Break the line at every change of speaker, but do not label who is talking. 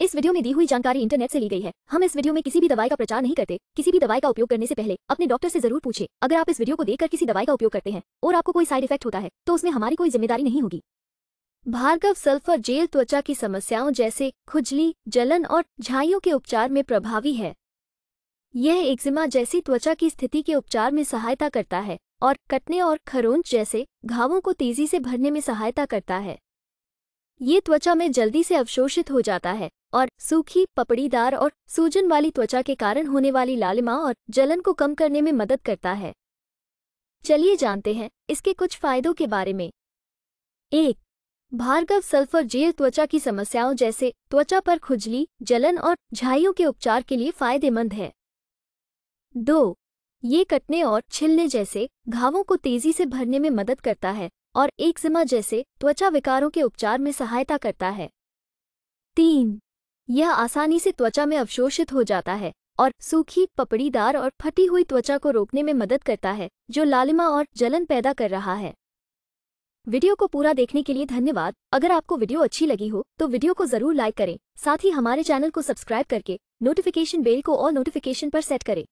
इस वीडियो में दी हुई जानकारी इंटरनेट से ली गई है हम इस वीडियो में किसी भी दवाई का प्रचार नहीं करते किसी भी दवाई का उपयोग करने से पहले अपने डॉक्टर से जरूर पूछे अगर आप इस वीडियो को देखकर किसी दवाई का उपयोग करते हैं और आपको कोई साइड इफेक्ट होता है तो उसमें हमारी कोई जिम्मेदारी नहीं होगी भार्गव सल्फर जेल त्वचा की समस्याओं जैसे खुजली जलन और झाइयों के उपचार में प्रभावी है यह एक्जिमा जैसी त्वचा की स्थिति के उपचार में सहायता करता है और कटने और खरोंच जैसे घावों को तेजी से भरने में सहायता करता है ये त्वचा में जल्दी से अवशोषित हो जाता है और सूखी पपड़ीदार और सूजन वाली त्वचा के कारण होने वाली लालिमा और जलन को कम करने में मदद करता है चलिए जानते हैं इसके कुछ फायदों के बारे में एक भार्गव सल्फर जेल त्वचा की समस्याओं जैसे त्वचा पर खुजली जलन और झाइयों के उपचार के लिए फायदेमंद है दो ये कटने और छिलने जैसे घावों को तेजी से भरने में मदद करता है और एक्जिमा जैसे त्वचा विकारों के उपचार में सहायता करता है तीन यह आसानी से त्वचा में अवशोषित हो जाता है और सूखी पपड़ीदार और फटी हुई त्वचा को रोकने में मदद करता है जो लालिमा और जलन पैदा कर रहा है वीडियो को पूरा देखने के लिए धन्यवाद अगर आपको वीडियो अच्छी लगी हो तो वीडियो को जरूर लाइक करें साथ ही हमारे चैनल को सब्सक्राइब करके नोटिफिकेशन बेल को और नोटिफिकेशन पर सेट करें